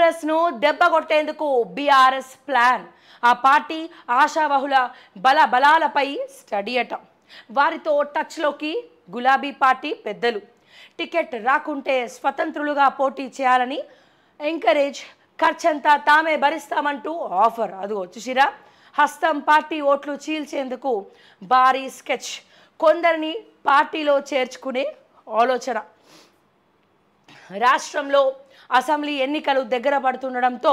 కాంగ్రెస్ ను దెబ్బ కొట్టేందుకు బీఆర్ఎస్ ప్లాన్ ఆ పార్టీ ఆశావహుల బల బలాలపై స్టడీ అట వారితో టచ్లోకి గులాబీ పార్టీ పెద్దలు టికెట్ రాకుంటే స్వతంత్రులుగా పోటీ చేయాలని ఎంకరేజ్ ఖర్చంతా తామే భరిస్తామంటూ ఆఫర్ అది వచ్చుసిరా హస్తం పార్టీ ఓట్లు చీల్చేందుకు భారీ స్కెచ్ కొందరిని పార్టీలో చేర్చుకునే ఆలోచన రాష్ట్రంలో అసెంబ్లీ ఎన్నికలు దగ్గర పడుతుండడంతో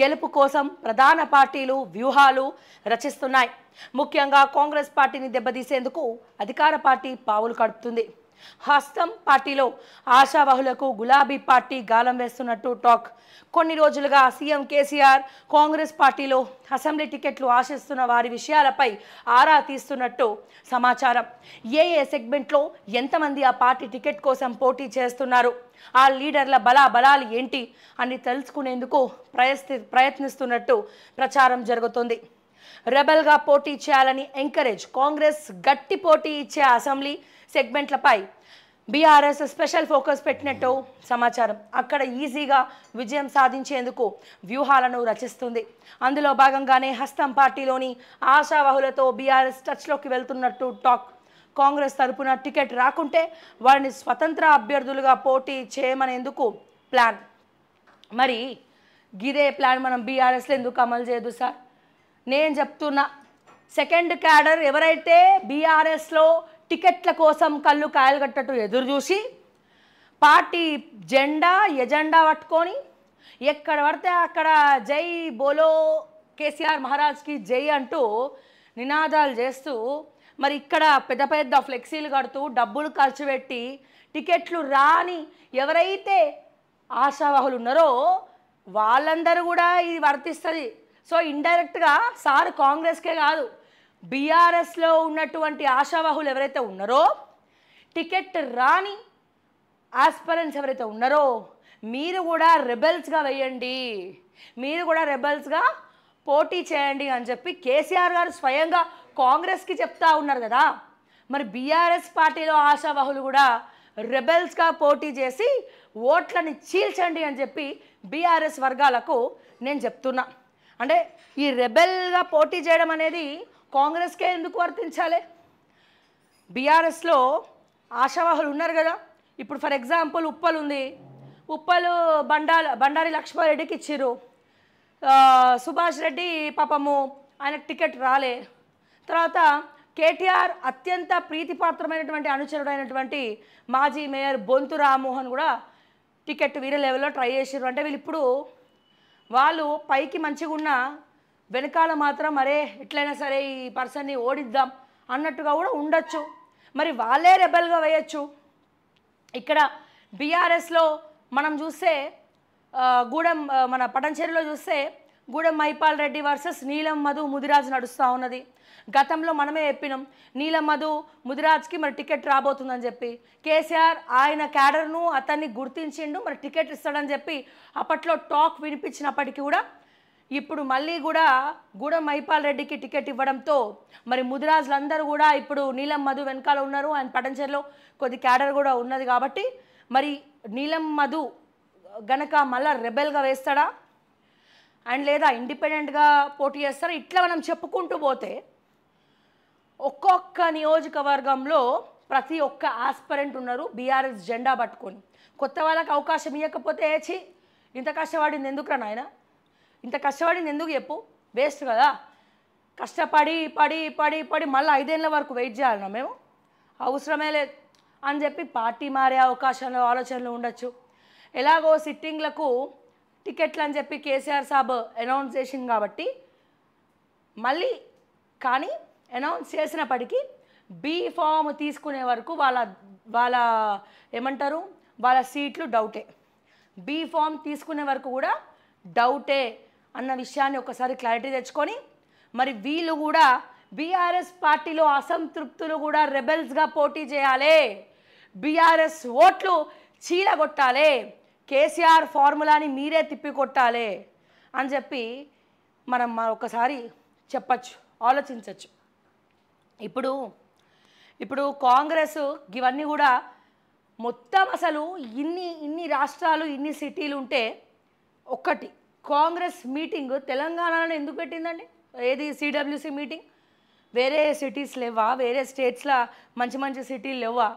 గెలుపు కోసం ప్రధాన పార్టీలు వ్యూహాలు రచిస్తున్నాయి ముఖ్యంగా కాంగ్రెస్ పార్టీని దెబ్బతీసేందుకు అధికార పార్టీ పావులు కడుపుతుంది హస్తం పార్టీలో ఆశావాహులకు గులాబీ పార్టీ గాలం వేస్తున్నట్టు టాక్ కొన్ని రోజులుగా సీఎం కేసీఆర్ కాంగ్రెస్ పార్టీలో అసెంబ్లీ టికెట్లు ఆశిస్తున్న వారి విషయాలపై ఆరా తీస్తున్నట్టు సమాచారం ఏ ఏ సెగ్మెంట్లో ఎంతమంది ఆ పార్టీ టికెట్ కోసం పోటీ చేస్తున్నారు ఆ లీడర్ల బలాబలాలు ఏంటి అని తెలుసుకునేందుకు ప్రయత్ని ప్రయత్నిస్తున్నట్టు ప్రచారం జరుగుతుంది రెబల్గా పోటీ చేయాలని ఎంకరేజ్ కాంగ్రెస్ గట్టి పోటీ ఇచ్చే అసెంబ్లీ సెగ్మెంట్లపై బీఆర్ఎస్ స్పెషల్ ఫోకస్ పెట్టినట్టు సమాచారం అక్కడ ఈజీగా విజయం సాధించేందుకు వ్యూహాలను రచిస్తుంది అందులో భాగంగానే హస్తం పార్టీలోని ఆశావాహులతో బీఆర్ఎస్ టచ్లోకి వెళ్తున్నట్టు టాక్ కాంగ్రెస్ తరపున టికెట్ రాకుంటే వారిని స్వతంత్ర అభ్యర్థులుగా పోటీ చేయమనేందుకు ప్లాన్ మరి గిదే ప్లాన్ మనం బీఆర్ఎస్లో ఎందుకు అమలు చేయదు సార్ నేను చెప్తున్నా సెకండ్ క్యాడర్ ఎవరైతే బీఆర్ఎస్లో టికెట్ల కోసం కళ్ళు కాయలు కట్టట్టు ఎదురు చూసి పార్టీ జెండా ఎజెండా పట్టుకొని ఎక్కడ పడితే అక్కడ జై బోలో కేసీఆర్ మహారాజ్కి జై అంటూ నినాదాలు చేస్తూ మరి ఇక్కడ పెద్ద పెద్ద ఫ్లెక్సీలు కడుతూ డబ్బులు ఖర్చు పెట్టి టికెట్లు రాని ఎవరైతే ఆశావాహులు ఉన్నారో వాళ్ళందరూ కూడా ఇది వర్తిస్తుంది సో ఇండైరెక్ట్గా సార్ కాంగ్రెస్కే కాదు బీఆర్ఎస్లో ఉన్నటువంటి ఆశావాహులు ఎవరైతే ఉన్నారో టికెట్ రాని ఆస్పరెన్స్ ఎవరైతే ఉన్నారో మీరు కూడా రెబెల్స్గా వేయండి మీరు కూడా రెబెల్స్గా పోటీ చేయండి అని చెప్పి కేసీఆర్ గారు స్వయంగా కాంగ్రెస్కి చెప్తా ఉన్నారు కదా మరి బీఆర్ఎస్ పార్టీలో ఆశావాహులు కూడా రెబెల్స్గా పోటీ చేసి ఓట్లని చీల్చండి అని చెప్పి బీఆర్ఎస్ వర్గాలకు నేను చెప్తున్నా అంటే ఈ రెబెల్గా పోటీ చేయడం అనేది కాంగ్రెస్కే ఎందుకు వర్తించాలి బీఆర్ఎస్లో ఆశావాహులు ఉన్నారు కదా ఇప్పుడు ఫర్ ఎగ్జాంపుల్ ఉప్పల్ ఉంది ఉప్పలు బండాల బండారి లక్ష్మారెడ్డికి ఇచ్చిర్రు సుభాష్ రెడ్డి పాపము ఆయన టికెట్ రాలే తర్వాత కేటీఆర్ అత్యంత ప్రీతిపాత్రమైనటువంటి అనుచరుడైనటువంటి మాజీ మేయర్ బొంతు రామ్మోహన్ కూడా టికెట్ వీరే లెవెల్లో ట్రై చేసిర్రు అంటే వీళ్ళు ఇప్పుడు వాళ్ళు పైకి మంచిగా ఉన్న వెనకాల మాత్రం అరే ఎట్లయినా సరే ఈ పర్సన్ని ఓడిద్దాం అన్నట్టుగా కూడా ఉండొచ్చు మరి వాళ్ళే రెబల్గా వేయచ్చు ఇక్కడ బీఆర్ఎస్లో మనం చూస్తే గూడెం మన పటంచేరిలో చూస్తే గూడెం మైపాల్ రెడ్డి వర్సెస్ నీలం మధు ముదిరాజ్ నడుస్తూ ఉన్నది గతంలో మనమే చెప్పినాం నీలం మధు ముదిరాజ్కి మరి టికెట్ రాబోతుందని చెప్పి కేసీఆర్ ఆయన క్యాడర్ను అతన్ని గుర్తించిండు మరి టికెట్ ఇస్తాడని చెప్పి అప్పట్లో టాక్ వినిపించినప్పటికీ కూడా ఇప్పుడు మళ్ళీ కూడా గూడెం మైపాల్ రెడ్డికి టికెట్ ఇవ్వడంతో మరి ముదిరాజులందరూ కూడా ఇప్పుడు నీలం మధు వెనకాల ఉన్నారు ఆయన పటంచెర్లో కొద్ది క్యాడర్ కూడా ఉన్నది కాబట్టి మరి నీలం మధు గనక మళ్ళా రెబెల్గా వేస్తాడా అండ్ లేదా ఇండిపెండెంట్గా పోటీ చేస్తారు ఇట్లా మనం చెప్పుకుంటూ పోతే ఒక్కొక్క నియోజకవర్గంలో ప్రతి ఒక్క ఆస్పరెంట్ ఉన్నారు బీఆర్ఎస్ జెండా పట్టుకొని కొత్త వాళ్ళకి అవకాశం ఇవ్వకపోతే ఏచి ఇంత కష్టపడింది ఎందుకురా నాయన ఇంత కష్టపడింది ఎందుకు చెప్పు వేస్ట్ కదా కష్టపడి పడి పడి పడి మళ్ళీ ఐదేళ్ళ వరకు వెయిట్ చేయాలన్నా మేము అవసరమే లేదు అని చెప్పి పార్టీ మారే అవకాశాలు ఆలోచనలు ఉండొచ్చు ఎలాగో సిట్టింగ్లకు టికెట్లు అని చెప్పి కేసీఆర్ సాబ్ అనౌన్స్ చేసింది కాబట్టి మళ్ళీ కానీ అనౌన్స్ చేసినప్పటికీ బీ ఫామ్ తీసుకునే వరకు వాళ్ళ వాళ్ళ ఏమంటారు వాళ్ళ సీట్లు డౌటే బీ ఫామ్ తీసుకునే వరకు కూడా డౌటే అన్న విషయాన్ని ఒకసారి క్లారిటీ తెచ్చుకొని మరి వీళ్ళు కూడా బీఆర్ఎస్ పార్టీలో అసంతృప్తులు కూడా రెబెల్స్గా పోటీ చేయాలి బీఆర్ఎస్ ఓట్లు చీలగొట్టాలి కేసీఆర్ ఫార్ములాని మీరే తిప్పికొట్టాలి అని చెప్పి మనం ఒకసారి చెప్పచ్చు ఆలోచించవచ్చు ఇప్పుడు ఇప్పుడు కాంగ్రెస్ ఇవన్నీ కూడా మొత్తం అసలు ఇన్ని ఇన్ని రాష్ట్రాలు ఇన్ని సిటీలు ఉంటే ఒక్కటి కాంగ్రెస్ మీటింగ్ తెలంగాణలో ఎందుకు పెట్టిందండి ఏది సిడబ్ల్యూసీ మీటింగ్ వేరే సిటీస్ లేవా వేరే స్టేట్స్లో మంచి మంచి సిటీలు లేవా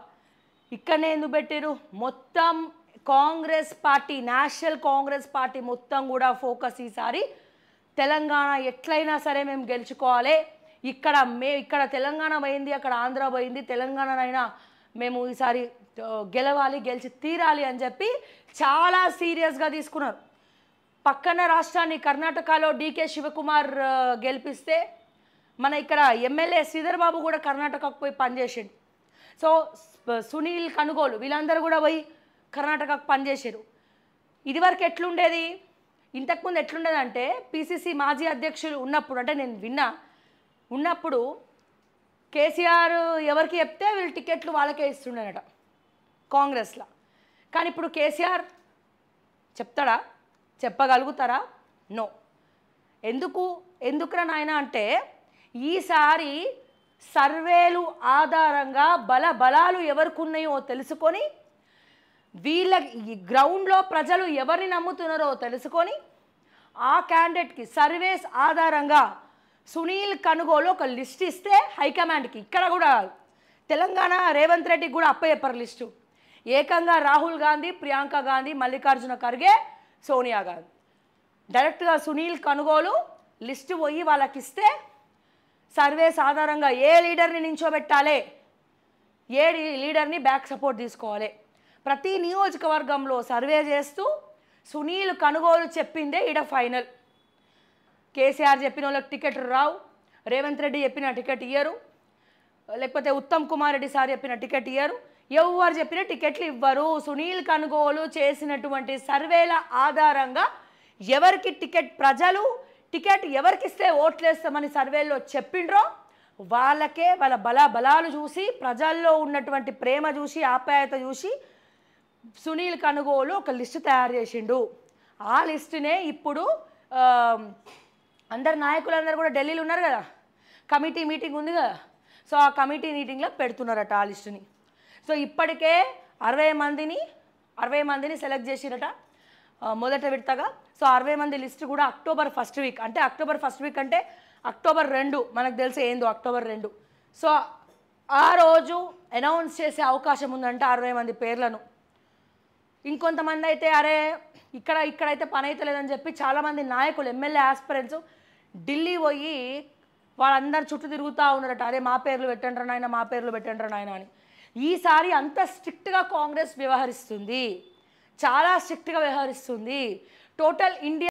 ఇక్కడనే ఎందుకు పెట్టారు మొత్తం Congress party national Congress party మొత్తం కూడా ఫోకస్ ఈసారి తెలంగాణ ఎట్లయినా సరే మేము గెలుచుకోవాలి ఇక్కడ మే ఇక్కడ తెలంగాణ పోయింది అక్కడ ఆంధ్ర పోయింది తెలంగాణనైనా మేము ఈసారి గెలవాలి గెలిచి తీరాలి అని చెప్పి చాలా సీరియస్గా తీసుకున్నారు పక్కన రాష్ట్రాన్ని కర్ణాటకలో డీకే శివకుమార్ గెలిపిస్తే మన ఇక్కడ ఎమ్మెల్యే శ్రీధర్ బాబు కూడా కర్ణాటకకు పోయి పనిచేసిండు సో సునీల్ కనుగోలు వీళ్ళందరూ కూడా పోయి కర్ణాటకకు పనిచేశారు ఇదివరకు ఎట్లుండేది ఇంతకుముందు ఎట్లుండేదంటే పీసీసీ మాజీ అధ్యక్షులు ఉన్నప్పుడు అంటే నేను విన్నా ఉన్నప్పుడు కేసీఆర్ ఎవరికి చెప్తే వీళ్ళు టికెట్లు వాళ్ళకే ఇస్తుండేనట కాంగ్రెస్లో కానీ ఇప్పుడు కేసీఆర్ చెప్తాడా చెప్పగలుగుతారా నో ఎందుకు ఎందుకురా నాయన అంటే ఈసారి సర్వేలు ఆధారంగా బల బలాలు ఎవరికి ఉన్నాయో తెలుసుకొని వీళ్ళ ఈ గ్రౌండ్లో ప్రజలు ఎవరిని నమ్ముతున్నారో తెలుసుకొని ఆ క్యాండిడేట్కి సర్వేస్ ఆధారంగా సునీల్ కనుగోలు ఒక లిస్ట్ ఇస్తే హైకమాండ్కి ఇక్కడ కూడా తెలంగాణ రేవంత్ రెడ్డికి కూడా అప్పయ్యప్పర్ లిస్టు ఏకంగా రాహుల్ గాంధీ ప్రియాంక గాంధీ మల్లికార్జున ఖర్గే సోనియా గాంధీ డైరెక్ట్గా సునీల్ కనుగోలు లిస్టు పోయి వాళ్ళకిస్తే సర్వేస్ ఆధారంగా ఏ లీడర్ని నించోబెట్టాలి ఏ లీడర్ని బ్యాక్ సపోర్ట్ తీసుకోవాలి ప్రతి నియోజకవర్గంలో సర్వే చేస్తూ సునీల్ కనుగోలు చెప్పిందే ఇడ ఫైనల్ కేసీఆర్ చెప్పిన వాళ్ళకి టికెట్ రావు రేవంత్ రెడ్డి చెప్పిన టికెట్ ఇయ్యరు లేకపోతే ఉత్తమ్ కుమార్ రెడ్డి సార్ చెప్పిన టికెట్ ఇయ్యరు ఎవరు చెప్పిన టికెట్లు ఇవ్వరు సునీల్ కనుగోలు చేసినటువంటి సర్వేల ఆధారంగా ఎవరికి టికెట్ ప్రజలు టికెట్ ఎవరికిస్తే ఓట్లేస్తామని సర్వేల్లో చెప్పిండ్రో వాళ్ళకే వాళ్ళ బల బలాలు చూసి ప్రజల్లో ఉన్నటువంటి ప్రేమ చూసి ఆప్యాయత చూసి సునీల్ కనుగోలు ఒక లిస్టు తయారు చేసిండు ఆ లిస్టునే ఇప్పుడు అందరు నాయకులందరూ కూడా ఢిల్లీలో ఉన్నారు కదా కమిటీ మీటింగ్ ఉంది కదా సో ఆ కమిటీ మీటింగ్లో పెడుతున్నారట ఆ లిస్టుని సో ఇప్పటికే అరవై మందిని అరవై మందిని సెలెక్ట్ చేసిరట మొదట విడతగా సో అరవై మంది లిస్ట్ కూడా అక్టోబర్ ఫస్ట్ వీక్ అంటే అక్టోబర్ ఫస్ట్ వీక్ అంటే అక్టోబర్ రెండు మనకు తెలిసి ఏందో అక్టోబర్ రెండు సో ఆ రోజు అనౌన్స్ చేసే అవకాశం ఉందంటే అరవై మంది పేర్లను ఇంకొంతమంది అయితే అరే ఇక్కడ ఇక్కడైతే పని అయితే లేదని చెప్పి చాలామంది నాయకులు ఎమ్మెల్యే ఆస్పిరెంట్స్ ఢిల్లీ పోయి వాళ్ళందరు చుట్టూ తిరుగుతూ ఉన్నారట అరే మా పేర్లు పెట్టండి నాయన మా పేర్లు పెట్టండి నాయన అని ఈసారి అంత స్ట్రిక్ట్గా కాంగ్రెస్ వ్యవహరిస్తుంది చాలా స్ట్రిక్ట్గా వ్యవహరిస్తుంది టోటల్ ఇండియా